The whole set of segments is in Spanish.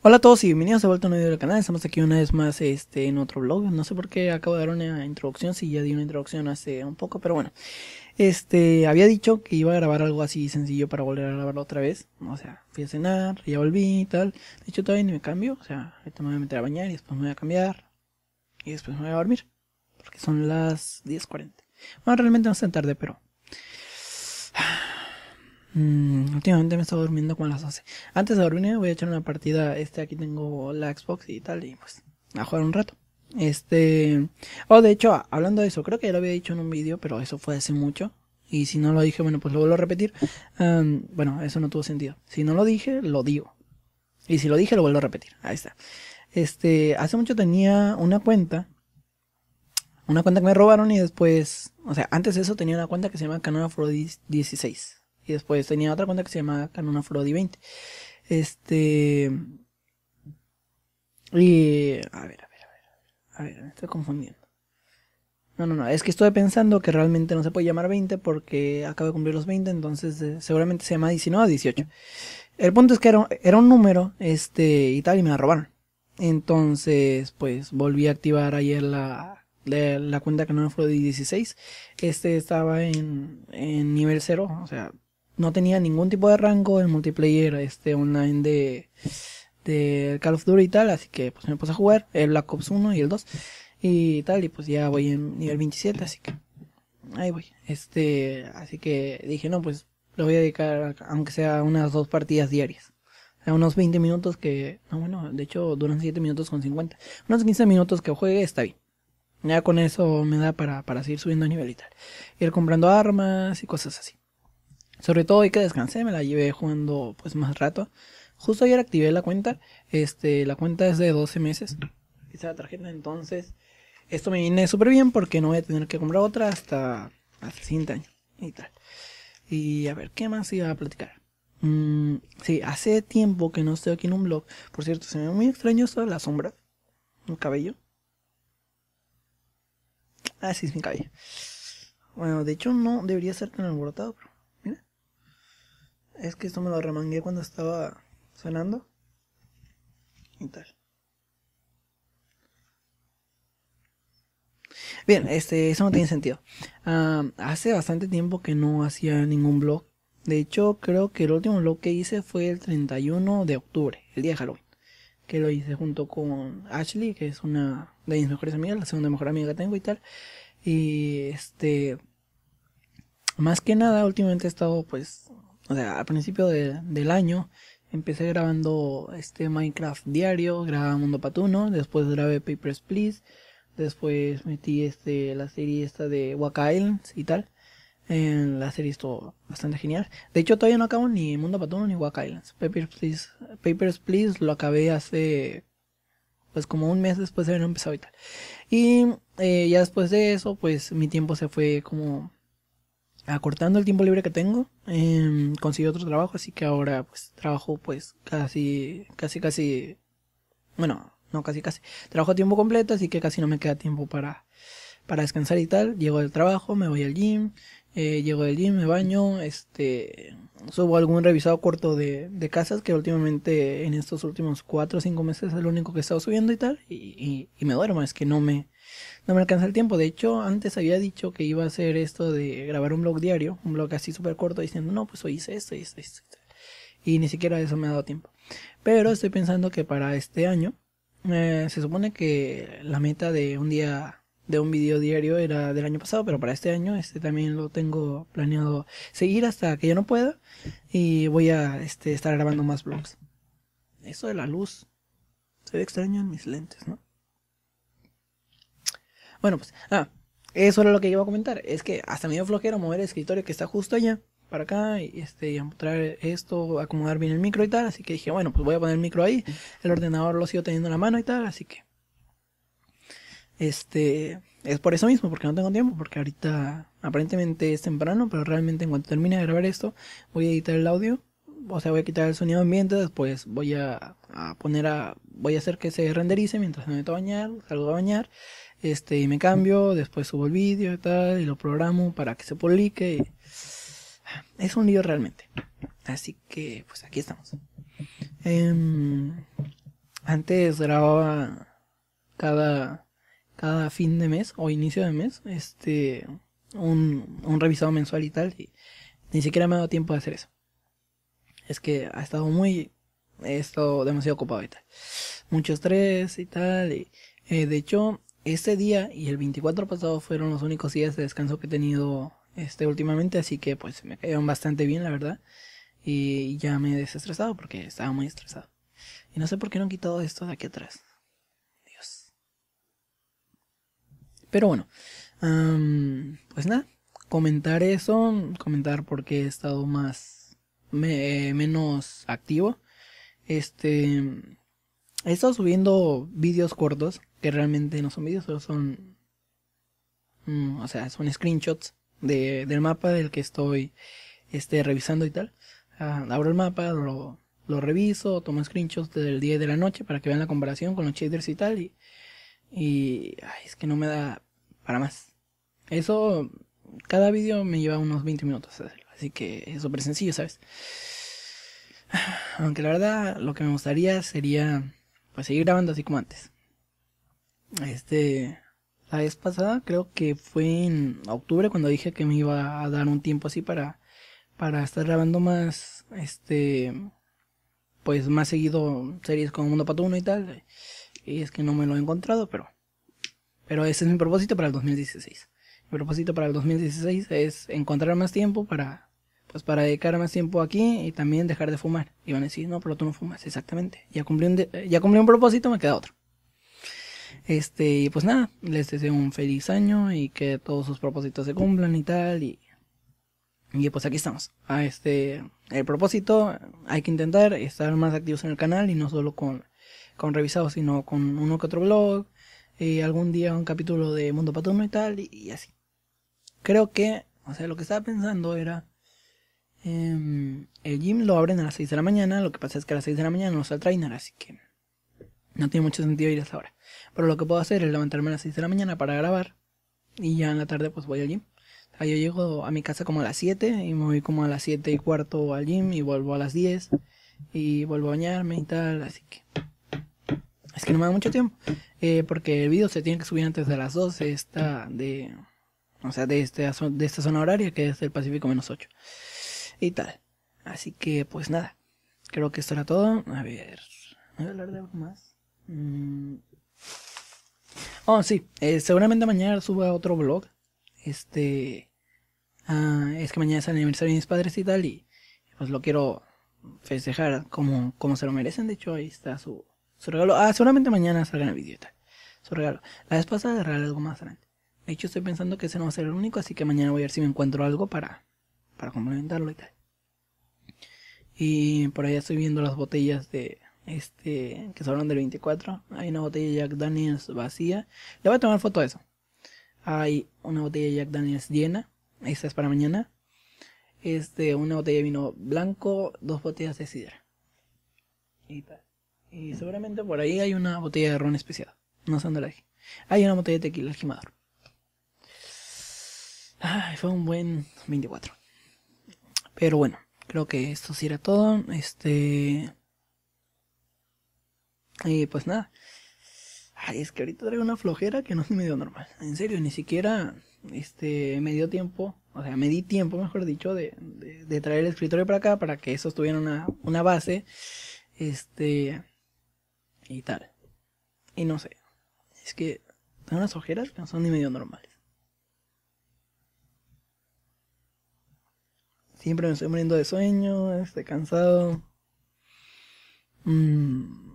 Hola a todos y bienvenidos de vuelta a un video del canal. Estamos aquí una vez más este, en otro vlog. No sé por qué acabo de dar una introducción, si ya di una introducción hace un poco, pero bueno. Este, había dicho que iba a grabar algo así sencillo para volver a grabarlo otra vez. O sea, fui a cenar, ya volví y tal. De hecho, todavía ni me cambio. O sea, ahorita me voy a meter a bañar y después me voy a cambiar. Y después me voy a dormir. Porque son las 10.40. Bueno, realmente no es tan tarde, pero Mm, últimamente me he estado durmiendo con las 11. Antes de dormir voy a echar una partida. Este, aquí tengo la Xbox y tal. Y pues, a jugar un rato. Este. Oh, de hecho, hablando de eso, creo que ya lo había dicho en un vídeo, pero eso fue hace mucho. Y si no lo dije, bueno, pues lo vuelvo a repetir. bueno, eso no tuvo sentido. Si no lo dije, lo digo. Y si lo dije, lo vuelvo a repetir. Ahí está. Este, hace mucho tenía una cuenta. Una cuenta que me robaron y después. O sea, antes de eso tenía una cuenta que se llama canon Afro 16. Y después tenía otra cuenta que se llamaba Canon 20. Este. Y. A ver, a ver, a ver. A ver, me estoy confundiendo. No, no, no. Es que estoy pensando que realmente no se puede llamar 20 porque acabo de cumplir los 20, entonces eh, seguramente se llama 19 o 18. El punto es que era, un número, este, y tal, y me la robaron. Entonces, pues volví a activar ayer la, la, cuenta que no 16. Este estaba en, en nivel 0, o sea, no tenía ningún tipo de rango en multiplayer este online de, de Call of Duty y tal, así que pues me puse a jugar el Black Ops 1 y el 2 y tal, y pues ya voy en nivel 27, así que ahí voy. Este, así que dije, no, pues lo voy a dedicar aunque sea unas dos partidas diarias. A unos 20 minutos que, no bueno, de hecho duran 7 minutos con 50. Unos 15 minutos que juegue está bien. Ya con eso me da para, para seguir subiendo a nivel y tal. Ir comprando armas y cosas así. Sobre todo hoy que descansé, me la llevé jugando pues más rato. Justo ayer activé la cuenta. Este, la cuenta es de 12 meses. Esa tarjeta, entonces, esto me viene súper bien porque no voy a tener que comprar otra hasta, hasta el siguiente y tal. Y a ver, ¿qué más iba a platicar? Mm, sí, hace tiempo que no estoy aquí en un blog. Por cierto, se me ve muy extraño esto de la sombra. Un cabello. Ah, sí, es mi cabello. Bueno, de hecho no debería ser tan alborotado, pero es que esto me lo remangué cuando estaba sonando y tal. Bien, este, eso no tiene sentido. hace bastante tiempo que no hacía ningún blog. De hecho, creo que el último blog que hice fue el 31 de octubre, el día de Halloween. Que lo hice junto con Ashley, que es una de mis mejores amigas, la segunda mejor amiga que tengo y tal. Y este. Más que nada, últimamente he estado pues o sea, al principio del año empecé grabando este Minecraft diario, grababa Mundo Patuno, después grabé Papers Please, después metí este la serie esta de Waka Islands y tal. En la serie estuvo bastante genial. De hecho, todavía no acabo ni Mundo Patuno ni Waka Islands. Papers, Please, Papers, Please lo acabé hace pues como un mes después de haber empezado y tal. Y eh, ya después de eso, pues mi tiempo se fue como acortando el tiempo libre que tengo, eh, conseguí otro trabajo, así que ahora pues trabajo pues casi, casi, casi, bueno, no casi, casi, trabajo a tiempo completo, así que casi no me queda tiempo para, para descansar y tal, llego del trabajo, me voy al gym, eh, llego del gym, me baño, este, subo algún revisado corto de, casas que últimamente en estos últimos 4 o 5 meses es lo único que he estado subiendo y tal, y, y, me duermo, es que no me, me alcanza el tiempo. De hecho, antes había dicho que iba a hacer esto de grabar un blog diario, un blog así súper corto, diciendo, no, pues hoy hice esto, y esto, esto, y ni siquiera eso me ha dado tiempo. Pero estoy pensando que para este año, eh, se supone que la meta de un día de un video diario era del año pasado, pero para este año este también lo tengo planeado seguir hasta que yo no pueda y voy a este, estar grabando más vlogs. Eso de la luz. Se ve extraño en mis lentes, ¿no? Bueno, pues, ah, eso era lo que iba a comentar. Es que hasta medio dio flojera mover el escritorio que está justo allá para acá y este a traer esto, acomodar bien el micro y tal, así que dije, bueno, pues voy a poner el micro ahí. El ordenador lo sigo teniendo en la mano y tal, así que este, es por eso mismo, porque no tengo tiempo, porque ahorita aparentemente es temprano, pero realmente en cuanto termine de grabar esto, voy a editar el audio, o sea, voy a quitar el sonido ambiente, después voy a, poner a, voy a hacer que se renderice mientras me meto a bañar, salgo a bañar, este, y me cambio, después subo el vídeo y tal, y lo programo para que se publique. Es un lío realmente. Así que, pues aquí estamos. Em, antes grababa cada cada fin de mes o inicio de mes este un, un revisado mensual y tal. Y ni siquiera me ha dado tiempo de hacer eso. Es que ha estado muy... esto demasiado ocupado y tal. Mucho estrés y tal. Y, eh, de hecho, este día y el 24 pasado fueron los únicos días de descanso que he tenido este últimamente. Así que pues me cayeron bastante bien, la verdad. Y ya me he desestresado porque estaba muy estresado. Y no sé por qué no han quitado esto de aquí atrás. Pero bueno, pues nada, comentar eso, comentar porque he estado más, eh, menos activo. Este, he estado subiendo vídeos cortos, que realmente no son vídeos, solo son, mm, o sea, son screenshots del mapa del que estoy este, revisando y tal. Ah, abro el mapa, lo, lo reviso, tomo screenshots del día y de la noche para que vean la comparación con los shaders y tal. Y y es que no me da para más. Eso, cada vídeo me lleva unos 20 minutos Así que es súper sencillo, ¿sabes? Aunque la verdad lo que me gustaría sería pues seguir grabando así como antes. Este, la vez pasada creo que fue en octubre cuando dije que me iba a dar un tiempo así para para estar grabando más este pues más seguido series como Mundo 1 y tal. Y es que no me lo he encontrado, pero. Pero ese es mi propósito para el 2016. Mi propósito para el 2016 es encontrar más tiempo para. Pues para dedicar más tiempo aquí y también dejar de fumar. Y van a decir, no, pero tú no fumas, exactamente. Ya cumplí un, ya cumplí un propósito, me queda otro. Este, y pues nada, les deseo un feliz año y que todos sus propósitos se cumplan y tal. Y, y pues aquí estamos. A ah, este, el propósito, hay que intentar estar más activos en el canal y no solo con con revisados, sino con uno que otro blog, Y eh, algún día un capítulo de Mundo Patuno y tal, y, así. Creo que, o sea, lo que estaba pensando era, em, el gym lo abren a las 6 de la mañana, lo que pasa es que a las 6 de la mañana no sale el trainer, así que no tiene mucho sentido ir hasta ahora. Pero lo que puedo hacer es levantarme a las 6 de la mañana para grabar, y ya en la tarde pues voy al gym. Ah, yo llego a mi casa como a las 7 y me voy como a las 7 y cuarto al gym y vuelvo a las 10 y vuelvo a bañarme y tal, así que es que no me da mucho tiempo. Eh, porque el video se tiene que subir antes de las 12 esta de. O sea, de, este, de esta zona horaria que es el Pacífico menos 8. Y tal. Así que, pues nada. Creo que esto era todo. A ver. Voy a hablar de algo más. Mm. Oh, sí. Eh, seguramente mañana suba otro vlog. Este. Ah, es que mañana es el aniversario de mis padres y tal. Y pues lo quiero festejar como, como se lo merecen. De hecho, ahí está su su regalo, ah, seguramente mañana salga el video y tal. Su regalo. La vez pasada regalé algo más grande. De hecho, estoy pensando que ese no va a ser el único, así que mañana voy a ver si me encuentro algo para, para complementarlo y tal. Y por allá estoy viendo las botellas de este que sobraron del 24. Hay una botella de Jack Daniels vacía. Le voy a tomar foto de eso. Hay una botella de Jack Daniels llena. Esta es para mañana. Este, una botella de vino blanco, dos botellas de sidra. Y tal. Y seguramente por ahí hay una botella de ron especial. No sé dónde Hay una botella de tequila alquimador. Ay, fue un buen 24. Pero bueno, creo que esto sí era todo. Este. Y pues nada. Ay, es que ahorita traigo una flojera que no es medio normal. En serio, ni siquiera este, me dio tiempo. O sea, me di tiempo, mejor dicho, de, de, traer el escritorio para acá para que eso tuviera una, una base. Este y tal. Y no sé, es que tengo unas ojeras que no son ni medio normales. Siempre me estoy muriendo de sueño, estoy cansado. Mm,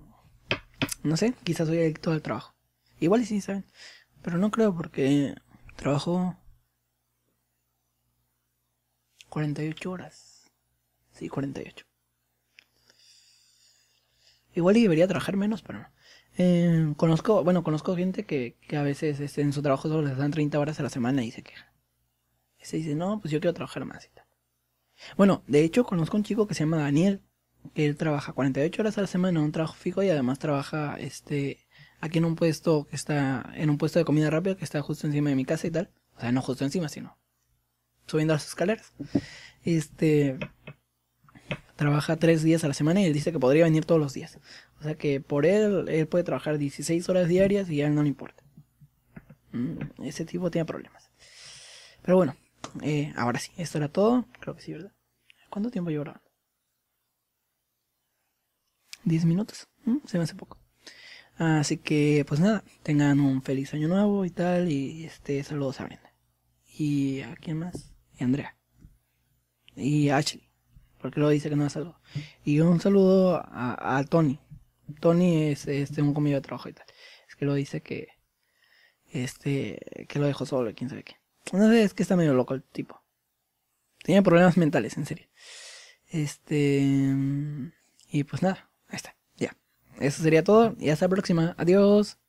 no sé, quizás soy adicto al trabajo. Igual sí, ¿saben? Pero no creo porque trabajo 48 horas. Sí, 48. Igual y debería trabajar menos, pero no. Eh, conozco, bueno, conozco gente que, a veces este, en su trabajo solo les dan 30 horas a la semana y se queja. Y se dice, no, pues yo quiero trabajar más Bueno, de hecho conozco un chico que se llama Daniel, que él trabaja 48 horas a la semana en un trabajo fijo y además trabaja este aquí en un puesto que está, en un puesto de comida rápida que está justo encima de mi casa y tal. O sea, no justo encima, sino subiendo las escaleras. Este, trabaja tres días a la semana y él dice que podría venir todos los días. O sea que por él, él puede trabajar 16 horas diarias y a él no le importa. Mm, ese tipo tiene problemas. Pero bueno, eh, ahora sí, esto era todo. Creo que sí, ¿verdad? ¿Cuánto tiempo llevo grabando? 10 minutos. Mm, se me hace poco. Así que, pues nada, tengan un feliz año nuevo y tal. Y este, saludos a Brenda. Y a quién más? Y a Andrea. Y a Ashley porque lo dice que no me Y un saludo a, Tony. Tony es este, un comido de trabajo y tal. Es que lo dice que, este, que lo dejó solo, quién sabe qué. No sé, es que está medio loco el tipo. Tenía problemas mentales, en serio. Este, y pues nada, ahí está. Ya. Eso sería todo y hasta la próxima. Adiós.